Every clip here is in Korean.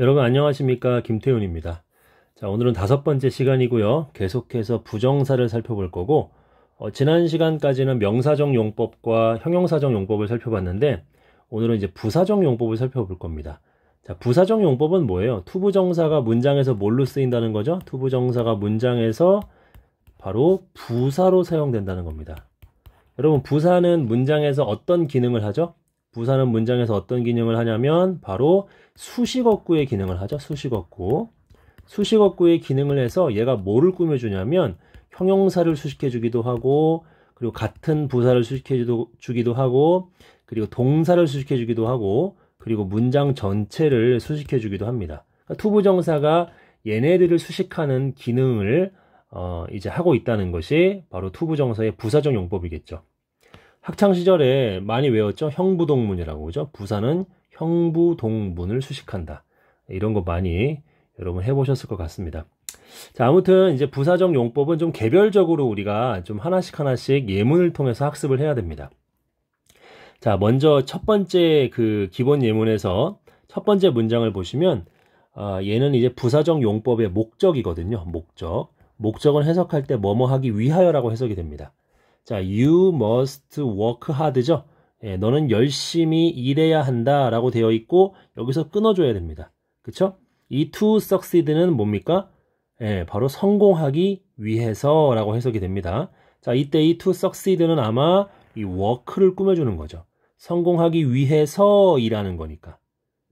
여러분 안녕하십니까 김태훈입니다. 자 오늘은 다섯 번째 시간이고요. 계속해서 부정사를 살펴볼 거고 어, 지난 시간까지는 명사적 용법과 형용사적 용법을 살펴봤는데 오늘은 이제 부사적 용법을 살펴볼 겁니다. 자부사적 용법은 뭐예요? 투부정사가 문장에서 뭘로 쓰인다는 거죠? 투부정사가 문장에서 바로 부사로 사용된다는 겁니다. 여러분 부사는 문장에서 어떤 기능을 하죠? 부사는 문장에서 어떤 기능을 하냐면 바로 수식어구의 기능을 하죠. 수식어구. 수식어구의 기능을 해서 얘가 뭐를 꾸며주냐면 형용사를 수식해주기도 하고 그리고 같은 부사를 수식해주기도 하고 그리고 동사를 수식해주기도 하고 그리고 문장 전체를 수식해주기도 합니다. 그러니까 투부정사가 얘네들을 수식하는 기능을 어, 이제 하고 있다는 것이 바로 투부정사의 부사적 용법이겠죠. 학창 시절에 많이 외웠죠. 형부동문이라고 그죠. 부사는 형부동문을 수식한다. 이런 거 많이 여러분 해보셨을 것 같습니다. 자, 아무튼 이제 부사적 용법은 좀 개별적으로 우리가 좀 하나씩 하나씩 예문을 통해서 학습을 해야 됩니다. 자, 먼저 첫 번째 그 기본 예문에서 첫 번째 문장을 보시면 아, 얘는 이제 부사적 용법의 목적이거든요. 목적. 목적은 해석할 때 뭐뭐 하기 위하여라고 해석이 됩니다. 자, you must work hard죠. 예, 너는 열심히 일해야 한다라고 되어 있고 여기서 끊어줘야 됩니다. 그쵸? 이 to succeed는 뭡니까? 예, 바로 성공하기 위해서라고 해석이 됩니다. 자, 이때 이 to succeed는 아마 이 work를 꾸며주는 거죠. 성공하기 위해서 일하는 거니까.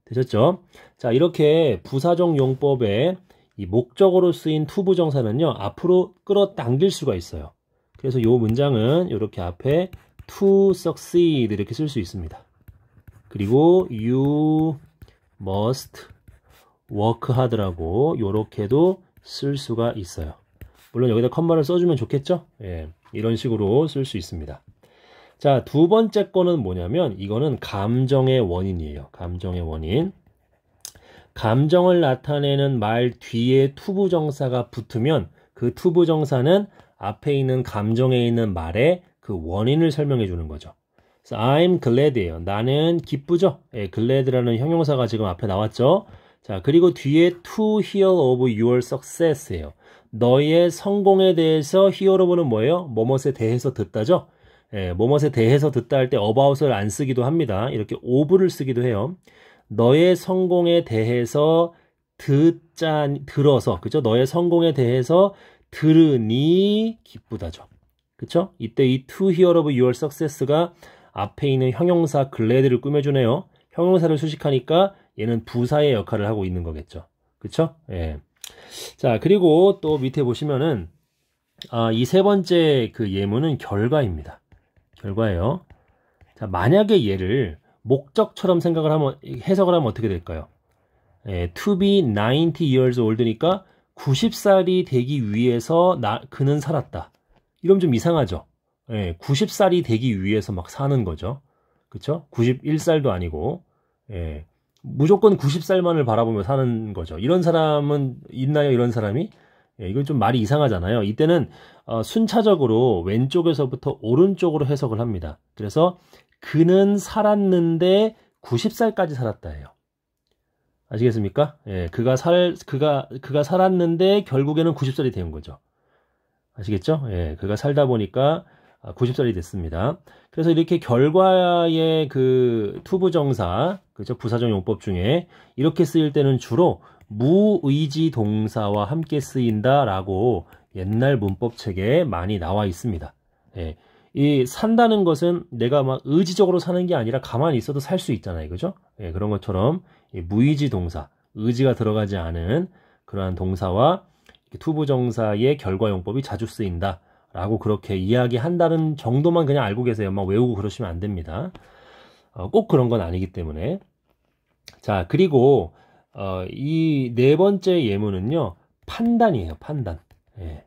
되셨죠? 자, 이렇게 부사적 용법에이 목적으로 쓰인 투 부정사는요, 앞으로 끌어당길 수가 있어요. 그래서 요 문장은 이렇게 앞에 to succeed 이렇게 쓸 수 있습니다. 그리고 you must work hard라고 요렇게도쓸 수가 있어요. 물론 여기다 컴마를 써주면 좋겠죠? 예, 이런 식으로 쓸 수 있습니다. 자, 두 번째 거는 뭐냐면 이거는 감정의 원인이에요. 감정의 원인. 감정을 나타내는 말 뒤에 투부정사가 붙으면 그 투부정사는 앞에 있는 감정에 있는 말의 그 원인을 설명해 주는 거죠. I'm glad예요. 나는 기쁘죠. 예, glad라는 형용사가 지금 앞에 나왔죠. 자, 그리고 뒤에 to hear of your success예요. 너의 성공에 대해서 h e a r f 는 뭐예요? 뭐뭇에 대해서 듣다죠. 예, 뭐뭇에 대해서 듣다 할 때 about을 안 쓰기도 합니다. 이렇게 of를 쓰기도 해요. 너의 성공에 대해서 듣자 들어서 그죠? 너의 성공에 대해서 들으니 기쁘다죠. 그쵸? 이때 이 to hear of your success가 앞에 있는 형용사 글래드를 꾸며주네요. 형용사를 수식하니까 얘는 부사의 역할을 하고 있는 거겠죠. 그쵸? 예. 자, 그리고 또 밑에 보시면은, 아, 이 세 번째 그 예문은 결과입니다. 결과예요. 자, 만약에 얘를 목적처럼 생각을 하면, 해석을 하면 어떻게 될까요? 예, to be 90 years old니까 90살이 되기 위해서 나, 그는 살았다. 이러면 좀 이상하죠. 예, 90살이 되기 위해서 막 사는 거죠. 그쵸? 91살도 아니고, 예, 무조건 90살만을 바라보며 사는 거죠. 이런 사람은 있나요? 이런 사람이? 예, 이건 좀 말이 이상하잖아요. 이때는 어, 순차적으로 왼쪽에서부터 오른쪽으로 해석을 합니다. 그래서 그는 살았는데 90살까지 살았다 해요. 아시겠습니까? 예, 그가 살, 그가, 그가 살았는데 결국에는 90살이 된 거죠. 아시겠죠? 예, 그가 살다 보니까 90살이 됐습니다. 그래서 이렇게 결과의 그 투부정사, 그죠? 부사적 용법 중에 이렇게 쓰일 때는 주로 무의지 동사와 함께 쓰인다라고 옛날 문법책에 많이 나와 있습니다. 예. 이 산다는 것은 내가 막 의지적으로 사는 게 아니라 가만히 있어도 살 수 있잖아요. 그죠? 예, 그런 것처럼 무의지 동사, 의지가 들어가지 않은 그러한 동사와 투부정사의 결과용법이 자주 쓰인다. 라고 그렇게 이야기한다는 정도만 그냥 알고 계세요. 막 외우고 그러시면 안 됩니다. 어, 꼭 그런 건 아니기 때문에. 자, 그리고, 어, 이 네 번째 예문은요, 판단이에요, 판단. 예.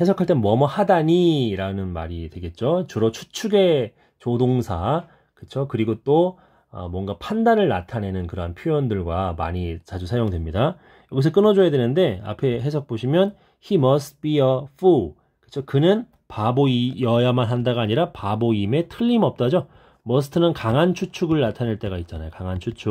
해석할 땐 뭐뭐 하다니라는 말이 되겠죠. 주로 추측의 조동사, 그쵸. 그리고 또 어, 뭔가 판단을 나타내는 그러한 표현들과 많이 자주 사용됩니다. 여기서 끊어줘야 되는데 앞에 해석 보시면 he must be a fool. 그렇죠? 그는 바보이어야만 한다가 아니라 바보임에 틀림없다죠. must는 강한 추측을 나타낼 때가 있잖아요. 강한 추측.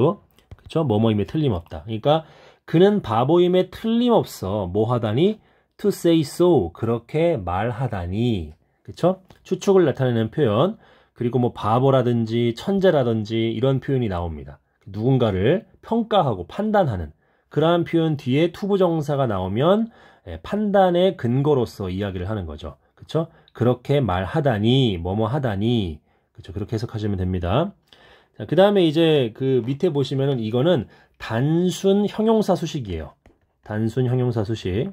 그렇죠? 뭐뭐임에 틀림없다. 그러니까 그는 바보임에 틀림없어. 뭐 하다니? to say so. 그렇게 말하다니. 그렇죠? 추측을 나타내는 표현. 그리고 뭐 바보라든지 천재라든지 이런 표현이 나옵니다. 누군가를 평가하고 판단하는 그러한 표현 뒤에 투부정사가 나오면 예, 판단의 근거로서 이야기를 하는 거죠. 그쵸 그렇게 말하다니 뭐뭐 하다니 그쵸 그렇게 해석하시면 됩니다. 자, 그다음에 이제 그 밑에 보시면은 이거는 단순 형용사 수식이에요. 단순 형용사 수식.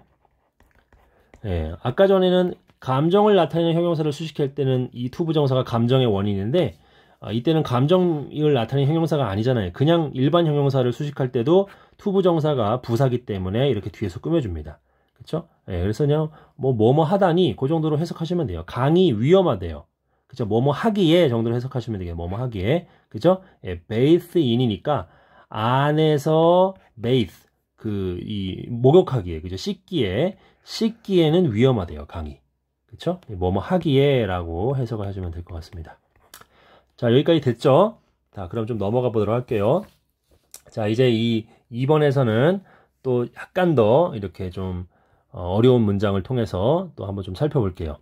예, 아까 전에는 감정을 나타내는 형용사를 수식할 때는 이투 부정사가 감정의 원인인데 아, 이때는 감정을 나타내는 형용사가 아니잖아요. 그냥 일반 형용사를 수식할 때도 투 부정사가 부사기 때문에 이렇게 뒤에서 꾸며줍니다. 그렇죠? 예, 그래서 그뭐 뭐뭐 하다니 그 정도로 해석하시면 돼요. 강이 위험하대요. 그죠? 렇 뭐뭐 하기에 정도로 해석하시면 되게 뭐 뭐 하기에. 그죠? 예, 베이스 인이니까 안에서 베이스 그 이 목욕하기에 그죠? 씻기에 씻기에는 위험하대요, 강이. 그쵸? 네, 뭐뭐 하기에 라고 해석을 해주면 될 것 같습니다. 자, 여기까지 됐죠? 자, 그럼 좀 넘어가 보도록 할게요. 자, 이제 이 2번에서는 또 약간 더 이렇게 좀 어, 어려운 문장을 통해서 또 한번 좀 살펴볼게요.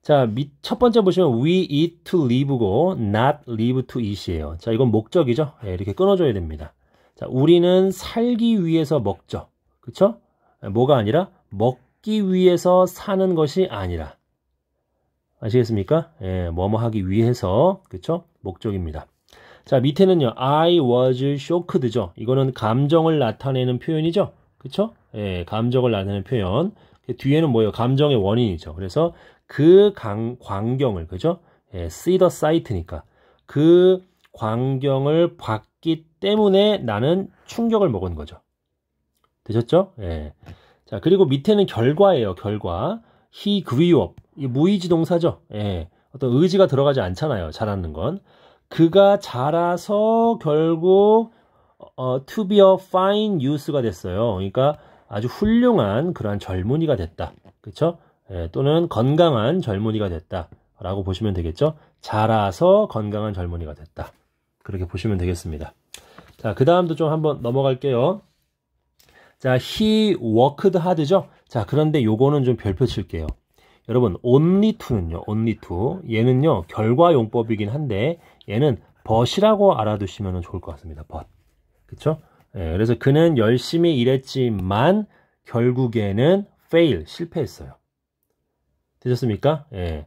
자, 첫 번째 보시면 we eat to live고 not live to eat이에요. 자, 이건 목적이죠. 네, 이렇게 끊어줘야 됩니다. 자, 우리는 살기 위해서 먹죠. 그쵸? 예, 뭐가 아니라 먹 하기 위해서 사는 것이 아니라 아시겠습니까? 예, 뭐뭐 하기 위해서 그쵸? 목적입니다. 자 밑에는요. I was shocked죠. 이거는 감정을 나타내는 표현이죠. 그쵸? 예, 감정을 나타내는 표현. 그 뒤에는 뭐예요? 감정의 원인이죠. 그래서 그 강, 광경을 그죠? 예, see the sight니까 그 광경을 봤기 때문에 나는 충격을 먹은 거죠. 되셨죠? 예. 자, 그리고 밑에는 결과예요, 결과. he grew 그, up. 무의지 동사죠. 예. 어떤 의지가 들어가지 않잖아요, 자라는 건. 그가 자라서 결국 어, to be a fine youth가 됐어요. 그러니까 아주 훌륭한 그러한 젊은이가 됐다. 그쵸 예, 또는 건강한 젊은이가 됐다라고 보시면 되겠죠. 자라서 건강한 젊은이가 됐다. 그렇게 보시면 되겠습니다. 자, 그 다음도 좀 한번 넘어갈게요. 자, he worked hard죠. 자, 그런데 요거는 좀 별표 칠게요. 여러분, only to는요. only to. 얘는요. 결과 용법이긴 한데 얘는 but이라고 알아두시면 좋을 것 같습니다. but. 그쵸? 예, 그래서 그는 열심히 일했지만 결국에는 fail, 실패했어요. 되셨습니까? 예.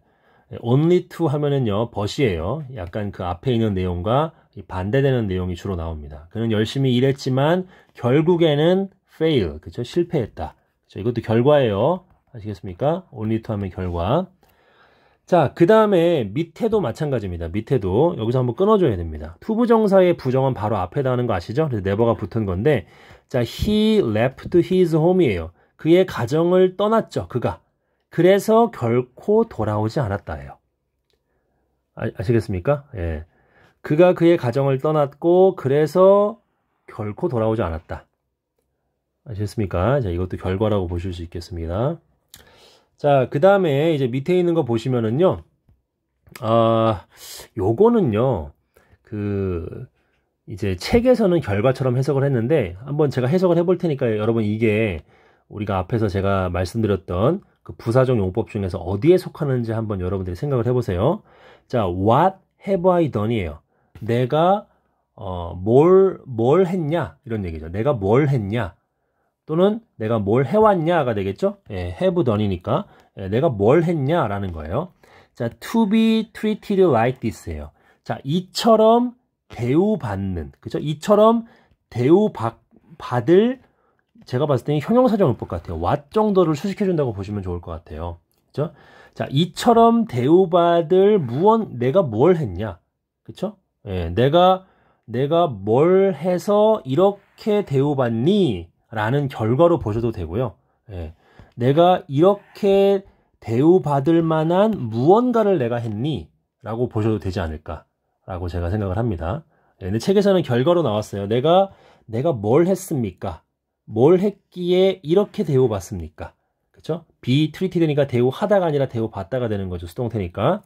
only to 하면은요. but이에요. 약간 그 앞에 있는 내용과 반대되는 내용이 주로 나옵니다. 그는 열심히 일했지만 결국에는 fail. 그쵸? 실패했다. 그쵸? 이것도 결과예요. 아시겠습니까? only to 하면 결과. 자, 그 다음에 밑에도 마찬가지입니다. 밑에도 여기서 한번 끊어줘야 됩니다. 투부정사의 부정은 바로 앞에다 하는 거 아시죠? 그래서 never가 붙은 건데 자, he left his home이에요. 그의 가정을 떠났죠. 그가. 그래서 결코 돌아오지 않았다예요. 아, 시겠습니까 예. 그가 그의 가정을 떠났고 그래서 결코 돌아오지 않았다. 아셨습니까? 자, 이것도 결과라고 보실 수 있겠습니다. 자, 그 다음에 이제 밑에 있는 거 보시면은요. 아, 요거는요. 그, 이제 책에서는 결과처럼 해석을 했는데, 한번 제가 해석을 해볼 테니까 여러분 이게 우리가 앞에서 제가 말씀드렸던 그 부사적 용법 중에서 어디에 속하는지 한번 여러분들이 생각을 해보세요. 자, what have I done 이에요. 내가, 어, 뭘, 뭘 했냐? 이런 얘기죠. 내가 뭘 했냐? 또는 내가 뭘 해왔냐가 되겠죠? 예, have done이니까 예, 내가 뭘 했냐라는 거예요. 자, to be treated like this예요. 자, 이처럼 대우받는, 그죠? 이처럼 대우받을 제가 봤을 때는 형용사정을것 같아요. what 정도를 수식해준다고 보시면 좋을 것 같아요. 그죠? 자, 이처럼 대우받을 무언 내가 뭘 했냐, 그쵸? 예, 내가 내가 뭘 해서 이렇게 대우받니? 라는 결과로 보셔도 되고요. 예. 내가 이렇게 대우받을 만한 무언가를 내가 했니? 라고 보셔도 되지 않을까라고 제가 생각을 합니다. 예, 근데 책에서는 결과로 나왔어요. 내가, 내가 뭘 했습니까? 뭘 했기에 이렇게 대우받습니까? 그쵸? 비트 t 티드니까 대우하다가 아니라 대우받다가 되는 거죠. 수동태니까.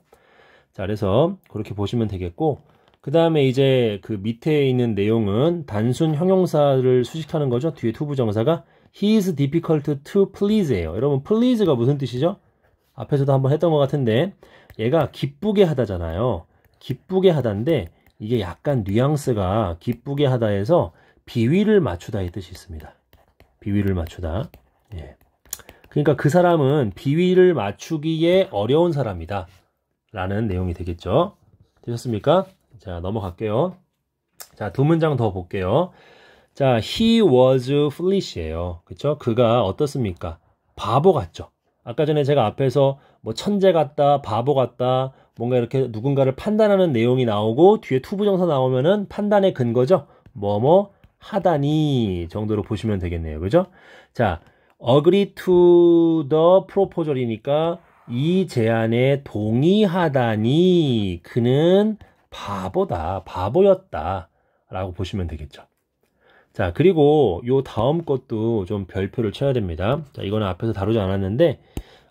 자, 그래서 그렇게 보시면 되겠고, 그 다음에 이제 그 밑에 있는 내용은 단순 형용사를 수식하는 거죠. 뒤에 투부정사가 He's difficult to please예요. 여러분 please가 무슨 뜻이죠? 앞에서도 한번 했던 것 같은데 얘가 기쁘게 하다잖아요. 기쁘게 하다인데 이게 약간 뉘앙스가 기쁘게 하다에서 비위를 맞추다의 뜻이 있습니다. 비위를 맞추다. 예. 그러니까 그 사람은 비위를 맞추기에 어려운 사람이다. 라는 내용이 되겠죠. 되셨습니까? 자, 넘어갈게요. 자, 두 문장 더 볼게요. 자, he was foolish예요. 그쵸? 그가 어떻습니까? 바보 같죠? 아까 전에 제가 앞에서 뭐 천재 같다, 바보 같다, 뭔가 이렇게 누군가를 판단하는 내용이 나오고 뒤에 투부정사 나오면은 판단의 근거죠. 뭐뭐 하다니 정도로 보시면 되겠네요. 그죠? 자, agree to the proposal이니까 이 제안에 동의하다니 그는 바보다, 바보였다. 라고 보시면 되겠죠. 자, 그리고 요 다음 것도 좀 별표를 쳐야 됩니다. 자, 이거는 앞에서 다루지 않았는데,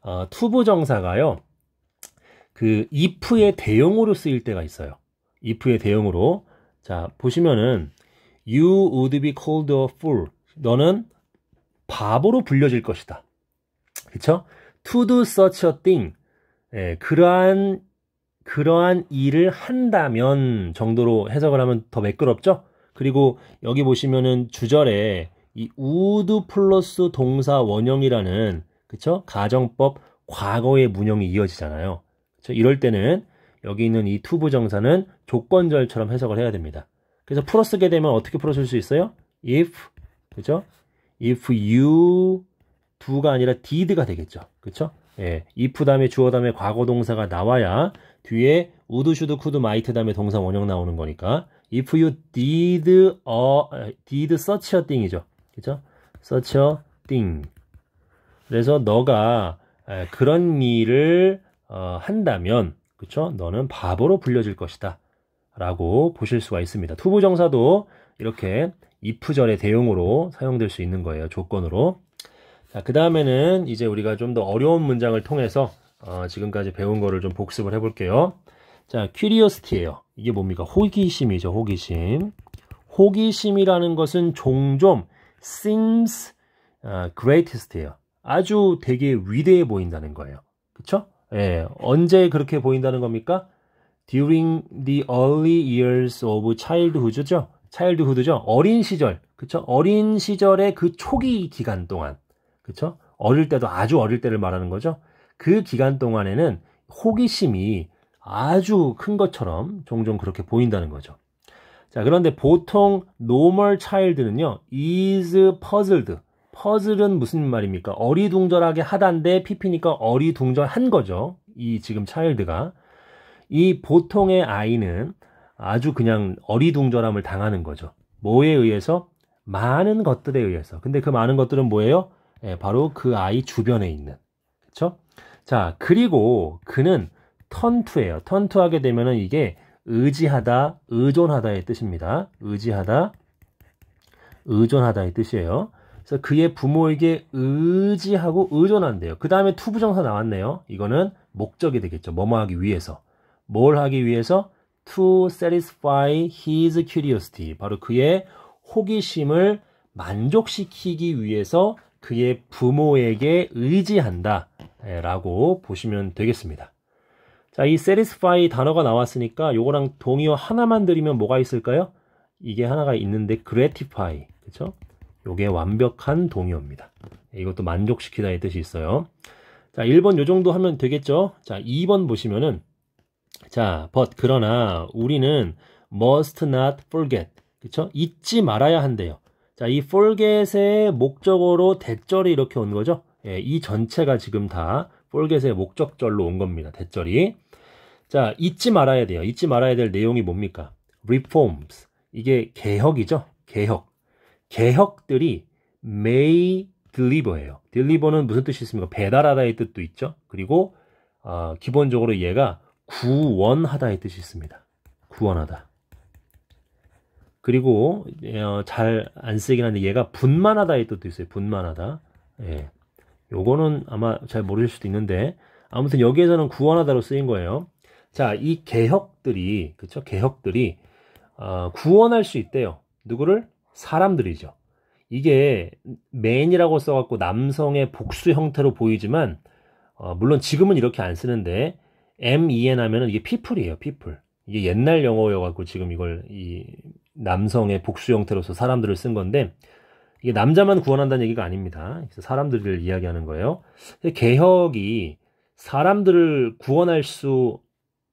어, 투부 정사가요, 그 if의 대용으로 쓰일 때가 있어요. if의 대용으로. 자, 보시면은, you would be called a fool. 너는 바보로 불려질 것이다. 그쵸? to do such a thing. 예, 그러한 그러한 일을 한다면 정도로 해석을 하면 더 매끄럽죠? 그리고 여기 보시면은 주절에 이 우드 플러스 동사 원형이라는 그쵸? 가정법 과거의 문형이 이어지잖아요. 그쵸? 이럴 때는 여기 있는 이 투부 정사는 조건절처럼 해석을 해야 됩니다. 그래서 풀어 쓰게 되면 어떻게 풀어 쓸 수 있어요? if 그죠? if you do가 아니라 did가 되겠죠. 그쵸? 예. if 다음에 주어 다음에 과거 동사가 나와야 뒤에 would, should, could, might 다음에 동사 원형 나오는 거니까 if you did a, did such a thing이죠. 그죠? 렇 such a thing. 그래서 너가 그런 일을 어, 한다면 그렇죠 너는 바보로 불려질 것이다. 라고 보실 수가 있습니다. 투부정사도 이렇게 if절의 대용으로 사용될 수 있는 거예요. 조건으로. 자, 그 다음에는 이제 우리가 좀 더 어려운 문장을 통해서 어, 지금까지 배운 거를 좀 복습을 해볼게요. 자, curiosity예요. 이게 뭡니까? 호기심이죠, 호기심. 호기심이라는 것은 종종 seems 아, greatest예요. 아주 되게 위대해 보인다는 거예요. 그쵸? 예, 언제 그렇게 보인다는 겁니까? During the early years of childhood죠. childhood죠. 어린 시절, 그쵸? 어린 시절의 그 초기 기간 동안, 그쵸? 어릴 때도 아주 어릴 때를 말하는 거죠. 그 기간 동안에는 호기심이 아주 큰 것처럼 종종 그렇게 보인다는 거죠. 자, 그런데 보통 노멀 차일드는요 is puzzled. 퍼즐은 무슨 말입니까? 어리둥절하게 하단데 피피니까 어리둥절한 거죠. 이 지금 차일드가. 이 보통의 아이는 아주 그냥 어리둥절함을 당하는 거죠. 뭐에 의해서? 많은 것들에 의해서. 근데 그 많은 것들은 뭐예요? 예, 바로 그 아이 주변에 있는. 그렇죠? 자, 그리고 그는 턴투예요. 턴투하게 되면은 이게 의지하다, 의존하다의 뜻입니다. 의지하다, 의존하다의 뜻이에요. 그래서 그의 부모에게 의지하고 의존한대요. 그 다음에 투부정사 나왔네요. 이거는 목적이 되겠죠. 뭐뭐 하기 위해서. 뭘 하기 위해서? To satisfy his curiosity. 바로 그의 호기심을 만족시키기 위해서 그의 부모에게 의지한다 라고 보시면 되겠습니다. 자, 이 satisfy 단어가 나왔으니까 요거랑 동의어 하나만 드리면 뭐가 있을까요? 이게 하나가 있는데 gratify, 그쵸? 요게 완벽한 동의어입니다. 예, 이것도 만족시키다의 뜻이 있어요. 자, 1번 요 정도 하면 되겠죠? 자, 2번 보시면은 자, but 그러나 우리는 must not forget. 그쵸? 잊지 말아야 한대요. 자, 이 폴겟의 목적으로 대절이 이렇게 온 거죠. 예, 이 전체가 지금 다 폴겟의 목적절로 온 겁니다. 대절이. 자, 잊지 말아야 돼요. 잊지 말아야 될 내용이 뭡니까? reforms. 이게 개혁이죠. 개혁. 개혁들이 may deliver예요. deliver는 무슨 뜻이 있습니까? 배달하다의 뜻도 있죠. 그리고 어, 기본적으로 얘가 구원하다의 뜻이 있습니다. 구원하다. 그리고 예, 어, 잘안 쓰긴 이한데 얘가 분만하다의 뜻도 있어요. 분만하다. 예. 요거는 아마 잘 모르실 수도 있는데 아무튼 여기에서는 구원하다로 쓰인 거예요. 자, 이 개혁들이 그쵸 개혁들이 어, 구원할 수 있대요. 누구를? 사람들이죠. 이게 맨이라고 써갖고 남성의 복수 형태로 보이지만 어, 물론 지금은 이렇게 안 쓰는데 M E N 하면은 이게 people이에요. people. 이게 옛날 영어여갖고 지금 이걸 이 남성의 복수 형태로서 사람들을 쓴 건데 이게 남자만 구원한다는 얘기가 아닙니다. 사람들을 이야기하는 거예요. 개혁이 사람들을 구원할 수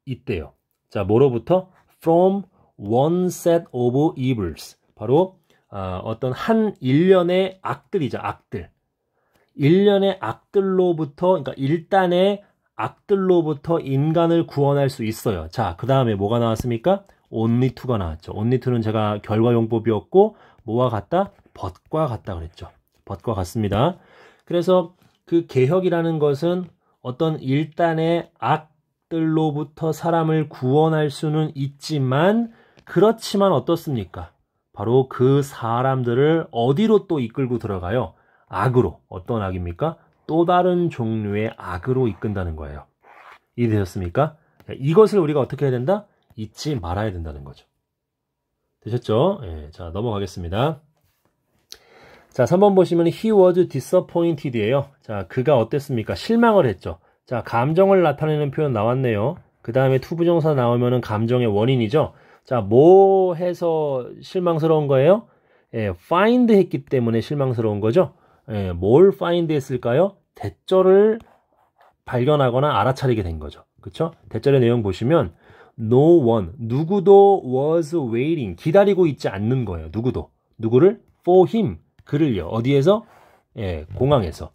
있대요. 자, 뭐로부터? From one set of evils. 바로 어, 어떤 한 일련의 악들이죠. 악들. 일련의 악들로부터 그러니까 일단의 악들로부터 인간을 구원할 수 있어요. 자, 그 다음에 뭐가 나왔습니까? 온리투가 나왔죠. 온리투는 제가 결과용법이었고 뭐와 같다? 벗과 같다 그랬죠. 벗과 같습니다. 그래서 그 개혁이라는 것은 어떤 일단의 악들로부터 사람을 구원할 수는 있지만 그렇지만 어떻습니까? 바로 그 사람들을 어디로 또 이끌고 들어가요? 악으로. 어떤 악입니까? 또 다른 종류의 악으로 이끈다는 거예요. 이해되셨습니까? 이것을 우리가 어떻게 해야 된다? 잊지 말아야 된다는 거죠. 되셨죠? 예, 자, 넘어가겠습니다. 자, 3번 보시면 he was disappointed 예요. 자, 그가 어땠습니까? 실망을 했죠. 자, 감정을 나타내는 표현 나왔네요. 그 다음에 투부정사 나오면은 감정의 원인이죠. 자, 뭐 해서 실망스러운 거예요? 예, find 했기 때문에 실망스러운 거죠. 예, 뭘 find 했을까요? 대절을 발견하거나 알아차리게 된 거죠. 그쵸? 대절의 내용 보시면 no one 누구도 was waiting 기다리고 있지 않는 거예요. 누구도 누구를 for him 그를요. 어디에서 예, 공항에서.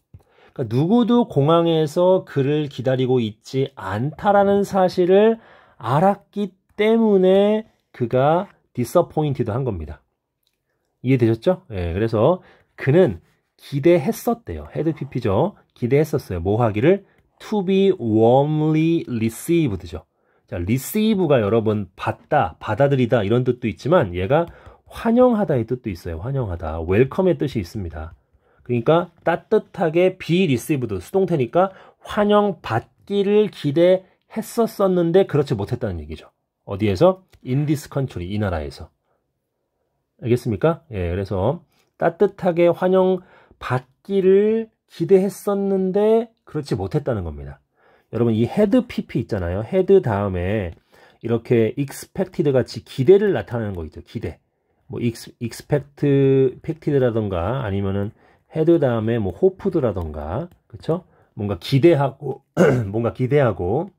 그러니까 누구도 공항에서 그를 기다리고 있지 않다라는 사실을 알았기 때문에 그가 disappointed 한 겁니다. 이해되셨죠? 예, 그래서 그는 기대했었대요. 헤드 PP죠. 기대했었어요. 뭐 하기를 to be warmly received죠. 자, receive가 여러 분 받다, 받아들이다 이런 뜻도 있지만 얘가 환영하다의 뜻도 있어요. 환영하다. 웰컴의 뜻이 있습니다. 그러니까 따뜻하게 be received 수동태니까 환영받기를 기대했었었는데 그렇지 못했다는 얘기죠. 어디에서? in this country, 이 나라에서. 알겠습니까? 예, 그래서 따뜻하게 환영받기를 기대했었는데 그렇지 못했다는 겁니다. 여러분 이 헤드 PP 있잖아요. 헤드 다음에 이렇게 expected 같이 기대를 나타내는 거 있죠. 기대. 뭐 expect, expected라던가 아니면은 헤드 다음에 뭐 hoped라던가. 그렇죠? 뭔가 기대하고 뭔가 기대하고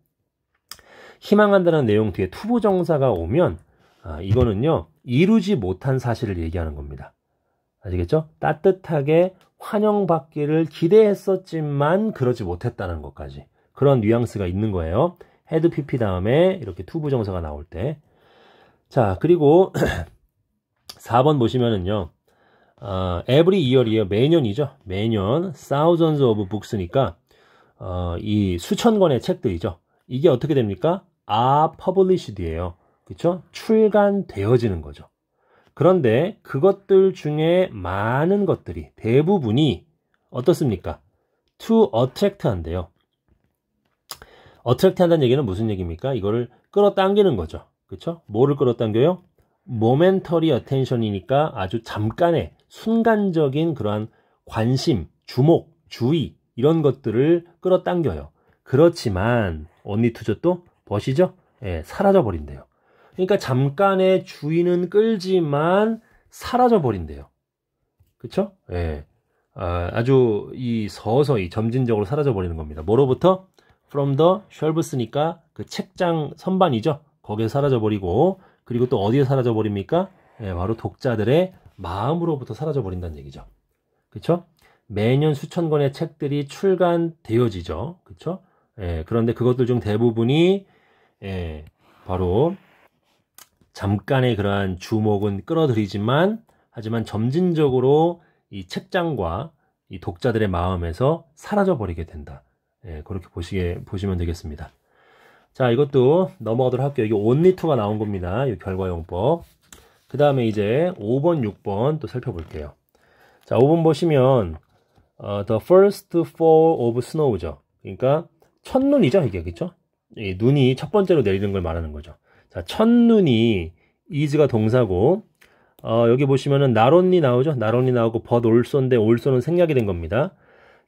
희망한다는 내용 뒤에 투부 정사가 오면 아, 이거는요. 이루지 못한 사실을 얘기하는 겁니다. 아시겠죠? 따뜻하게 환영받기를 기대했었지만 그러지 못했다는 것까지. 그런 뉘앙스가 있는 거예요. 헤드 PP 다음에 이렇게 투부 정사가 나올 때. 자, 그리고 4번 보시면은요. 어, every year이에요. 매년이죠. 매년 thousands of books니까 어, 이 수천 권의 책들이죠. 이게 어떻게 됩니까? are published예요. 그렇죠? 출간되어지는 거죠. 그런데 그것들 중에 많은 것들이 대부분이 어떻습니까? to attract 한대요 어트랙트 한다는 얘기는 무슨 얘기입니까? 이거를 끌어당기는 거죠. 그렇죠? 뭐를 끌어당겨요? 모멘터리 어텐션이니까 아주 잠깐의 순간적인 그러한 관심, 주목, 주의 이런 것들을 끌어당겨요. 그렇지만 언니 투저또 버시죠? 예, 사라져 버린대요. 그러니까 잠깐의 주의는 끌지만 사라져 버린대요. 그렇죠? 예. 아, 아주 이 서서히 점진적으로 사라져 버리는 겁니다. 뭐로부터 from the s h e l v e s 니까그 책장 선반이죠. 거기에 사라져 버리고 그리고 또 어디에 사라져 버립니까? 예, 바로 독자들의 마음으로부터 사라져 버린다는 얘기죠. 그렇죠? 매년 수천 권의 책들이 출간되어지죠. 그렇죠? 예, 그런데 그것들 중 대부분이 예, 바로 잠깐의 그러한 주목은 끌어들이지만 하지만 점진적으로 이 책장과 이 독자들의 마음에서 사라져 버리게 된다. 예, 그렇게 보시게 보시면 되겠습니다. 자, 이것도 넘어가도록 할게요. 이게 온리투가 나온 겁니다. 이 결과용법. 그 다음에 이제 5번, 6번 또 살펴볼게요. 자, 5번 보시면 어, The first fall of snow죠. 그러니까 첫눈이죠, 이게 그쵸이 눈이 첫 번째로 내리는 걸 말하는 거죠. 자, 첫눈이 is가 동사고 어, 여기 보시면은 나론이 나오죠. 나론이 나오고 but a l s o 인데 a l s o 는 생략이 된 겁니다.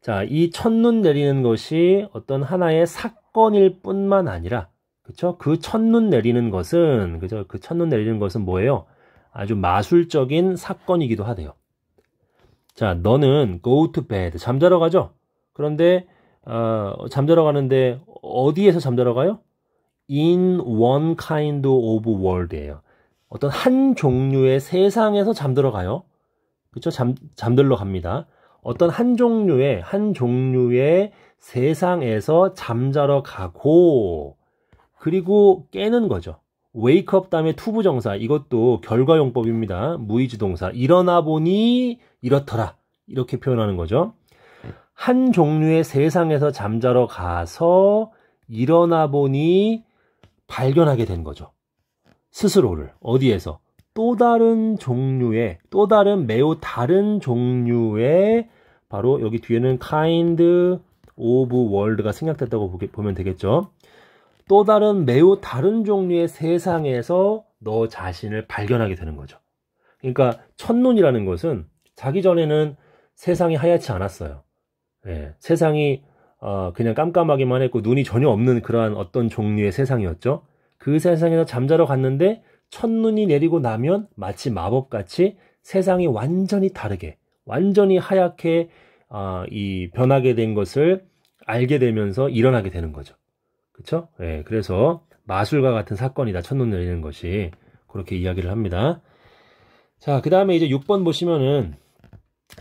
자, 이 첫눈 내리는 것이 어떤 하나의 사건일 뿐만 아니라, 그쵸? 그 첫눈 내리는 것은, 그죠? 그 첫눈 내리는 것은 뭐예요? 아주 마술적인 사건이기도 하대요. 자, 너는 go to bed. 잠자러 가죠? 그런데, 어, 잠자러 가는데, 어디에서 잠자러 가요? in one kind of world 에요 어떤 한 종류의 세상에서 잠들어 가요. 그쵸? 잠, 잠들러 갑니다. 어떤 한 종류의 한 종류의 세상에서 잠자러 가고 그리고 깨는 거죠. 웨이크업 다음에 투부 정사 이것도 결과용법입니다. 무이지 동사 일어나 보니 이렇더라 이렇게 표현하는 거죠. 한 종류의 세상에서 잠자러 가서 일어나 보니 발견하게 된 거죠. 스스로를 어디에서 또 다른 종류의 또 다른 매우 다른 종류의 바로 여기 뒤에는 kind of world가 생략됐다고 보게, 보면 되겠죠. 또 다른 매우 다른 종류의 세상에서 너 자신을 발견하게 되는 거죠. 그러니까 첫눈이라는 것은 자기 전에는 세상이 하얗지 않았어요. 예, 세상이 어, 그냥 깜깜하기만 했고 눈이 전혀 없는 그러한 어떤 종류의 세상이었죠. 그 세상에서 잠자러 갔는데 첫눈이 내리고 나면 마치 마법같이 세상이 완전히 다르게, 완전히 하얗게 아, 이 변하게 된 것을 알게 되면서 일어나게 되는 거죠. 그렇죠? 예, 그래서 마술과 같은 사건이다. 첫눈 내리는 것이 그렇게 이야기를 합니다. 자, 그 다음에 이제 6번 보시면은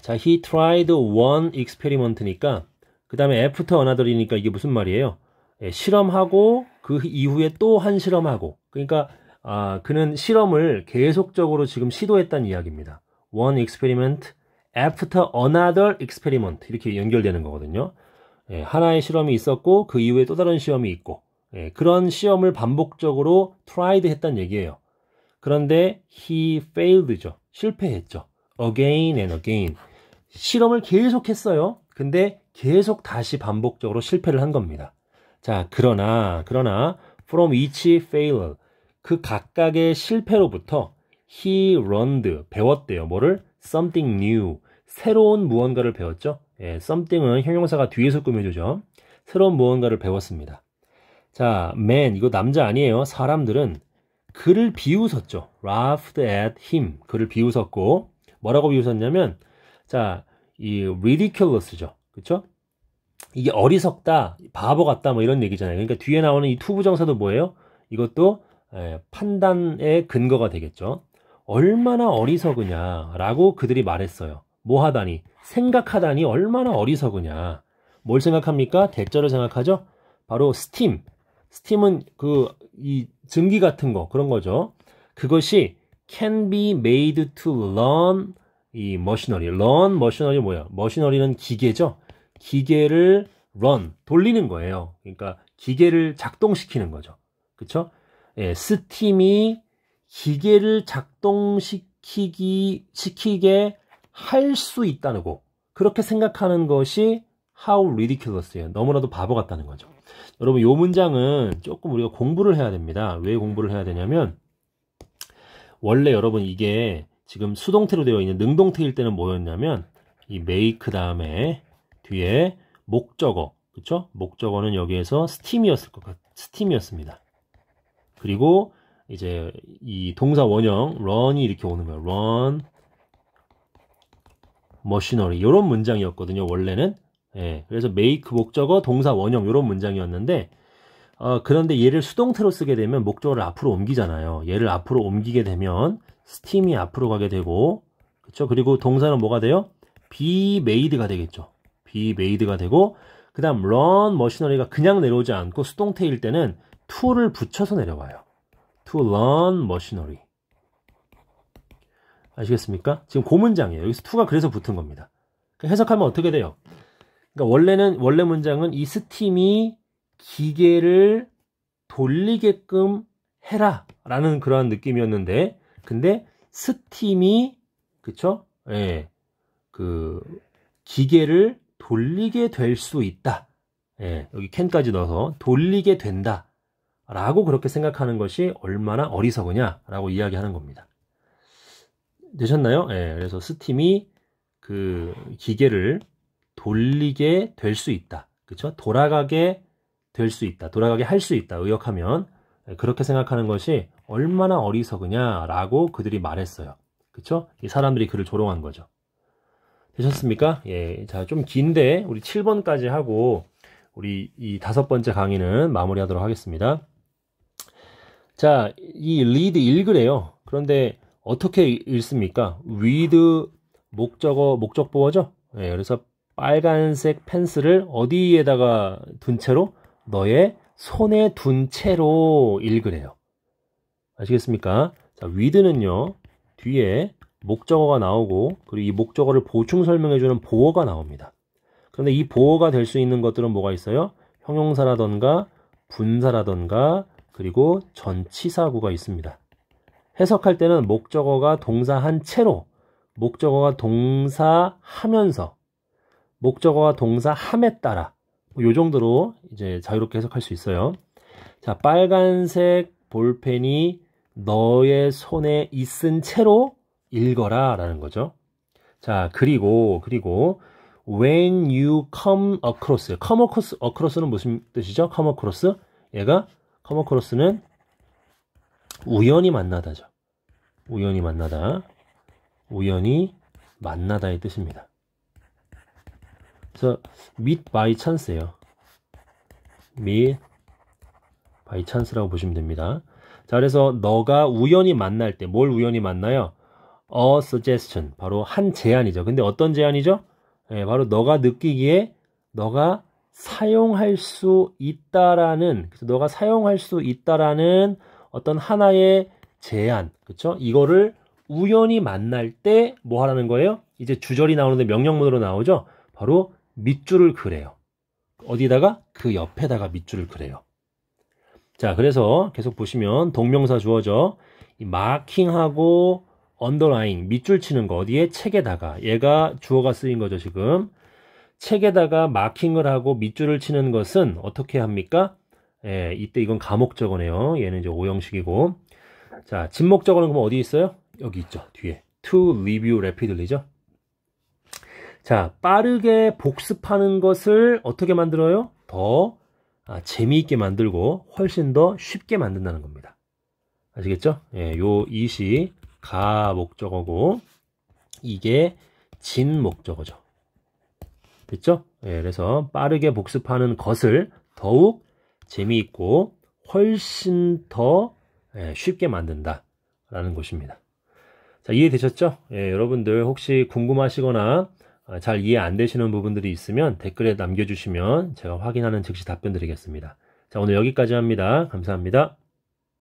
자, he tried one experiment니까 그 다음에 after another이니까 이게 무슨 말이에요? 예, 실험하고 그 이후에 또 한 실험하고 그러니까 아, 그는 실험을 계속적으로 지금 시도했다는 이야기입니다. One experiment after another experiment 이렇게 연결되는 거거든요. 예, 하나의 실험이 있었고 그 이후에 또 다른 시험이 있고 예, 그런 시험을 반복적으로 tried 했단 얘기예요. 그런데 he failed죠. 실패했죠. again and again. 실험을 계속했어요. 근데 계속 다시 반복적으로 실패를 한 겁니다. 자, 그러나 그러나 from each failure 그 각각의 실패로부터 he learned 배웠대요. 뭐를 something new 새로운 무언가를 배웠죠. 예, something은 형용사가 뒤에서 꾸며주죠. 새로운 무언가를 배웠습니다. 자, man 이거 남자 아니에요. 사람들은 그를 비웃었죠. laughed at him 그를 비웃었고 뭐라고 비웃었냐면 자, 이 ridiculous죠. 그렇죠? 이게 어리석다, 바보 같다 뭐 이런 얘기잖아요. 그러니까 뒤에 나오는 이 투부정사도 뭐예요? 이것도 예, 판단의 근거가 되겠죠. 얼마나 어리석으냐라고 그들이 말했어요. 뭐 하다니, 생각하다니 얼마나 어리석으냐. 뭘 생각합니까? 대절를 생각하죠? 바로 스팀. 스팀은 그, 이 증기 같은 거, 그런 거죠. 그것이 can be made to learn 이머시너리 learn 머시너리 뭐야? 머시너리는 기계죠? 기계를 run, 돌리는 거예요. 그러니까 기계를 작동시키는 거죠. 그쵸? 예, 스팀이 기계를 작동시키기 시키게 할 수 있다는 거 그렇게 생각하는 것이 how ridiculous예요. 너무나도 바보 같다는 거죠. 여러분 이 문장은 조금 우리가 공부를 해야 됩니다. 왜 공부를 해야 되냐면 원래 여러분 이게 지금 수동태로 되어 있는 능동태일 때는 뭐였냐면 이 make 그 다음에 뒤에 목적어 그쵸? 목적어는 여기에서 스팀이었을 것 같, 스팀이었습니다. 그리고 이제 이 동사 원형 run이 이렇게 오는 거예요. run machinery 이런 문장이었거든요. 원래는 예, 그래서 make 목적어 동사 원형 이런 문장이었는데 어, 그런데 얘를 수동태로 쓰게 되면 목적어를 앞으로 옮기잖아요. 얘를 앞으로 옮기게 되면 스팀이 앞으로 가게 되고 그렇죠? 그리고 동사는 뭐가 돼요? be made가 되겠죠. be made가 되고 그다음 run machinery가 그냥 내려오지 않고 수동태일 때는 to를 붙여서 내려와요. to learn machinery. 아시겠습니까? 지금 고문장이에요. 여기서 to가 그래서 붙은 겁니다. 그러니까 해석하면 어떻게 돼요? 그러니까 원래는 원래 문장은 이 스팀이 기계를 돌리게끔 해라 라는 그런 느낌이었는데 근데 스팀이 그쵸? 예. 그 기계를 돌리게 될 수 있다. 예. 여기 캔까지 넣어서 돌리게 된다. 라고 그렇게 생각하는 것이 얼마나 어리석으냐라고 이야기하는 겁니다. 되셨나요? 예, 그래서 스팀이 그 기계를 돌리게 될 수 있다. 그쵸 돌아가게 될 수 있다. 돌아가게 할 수 있다. 의역하면 예, 그렇게 생각하는 것이 얼마나 어리석으냐라고 그들이 말했어요. 그쵸이 사람들이 그를 조롱한 거죠. 되셨습니까? 예. 자, 좀 긴데 우리 7번까지 하고 우리 이 다섯 번째 강의는 마무리하도록 하겠습니다. 자, 이 리드 읽으래요. 그런데 어떻게 읽습니까? 위드 목적어 목적 보어죠. 네, 예, 그래서 빨간색 펜슬을 어디에다가 둔 채로 너의 손에 둔 채로 읽으래요. 아시겠습니까? 자, 위드는요. 뒤에 목적어가 나오고 그리고 이 목적어를 보충 설명해 주는 보어가 나옵니다. 그런데 이 보어가 될 수 있는 것들은 뭐가 있어요? 형용사라던가 분사라던가 그리고 전치사구가 있습니다. 해석할 때는 목적어가 동사한 채로 목적어가 동사하면서 목적어가 동사함에 따라 뭐 요 정도로 이제 자유롭게 해석할 수 있어요. 자, 빨간색 볼펜이 너의 손에 있은 채로 읽어라 라는 거죠. 자, 그리고 그리고 when you come across come across across는 무슨 뜻이죠? come across 얘가 커머크로스는 우연히 만나다죠. 우연히 만나다. 우연히 만나다의 뜻입니다. 그래서 meet by chance예요. meet by chance라고 보시면 됩니다. 자, 그래서 너가 우연히 만날 때 뭘 우연히 만나요? a suggestion. 바로 한 제안이죠. 근데 어떤 제안이죠? 예, 바로 너가 느끼기에 너가 사용할 수 있다라는 그래서 너가 사용할 수 있다라는 어떤 하나의 제안 그렇죠? 이거를 우연히 만날 때 뭐 하라는 거예요? 이제 주절이 나오는데 명령문으로 나오죠. 바로 밑줄을 그래요. 어디다가 그 옆에다가 밑줄을 그래요. 자, 그래서 계속 보시면 동명사 주어죠. 마킹하고 언더라인 밑줄 치는 거 어디에 책에다가 얘가 주어가 쓰인 거죠 지금 책에다가 마킹을 하고 밑줄을 치는 것은 어떻게 합니까? 예, 이때 이건 가목적어네요. 얘는 이제 오형식이고. 자, 진목적어는 그럼 어디 있어요? 여기 있죠. 뒤에. to review rapidly죠. 자, 빠르게 복습하는 것을 어떻게 만들어요? 더 아, 재미있게 만들고 훨씬 더 쉽게 만든다는 겁니다. 아시겠죠? 예, 요 이시 가목적어고 이게 진목적어죠. 됐죠? 예, 그래서 빠르게 복습하는 것을 더욱 재미있고 훨씬 더 예, 쉽게 만든다라는 것입니다. 자, 이해되셨죠? 예, 여러분들 혹시 궁금하시거나 아, 잘 이해 안 되시는 부분들이 있으면 댓글에 남겨주시면 제가 확인하는 즉시 답변 드리겠습니다. 자, 오늘 여기까지 합니다. 감사합니다.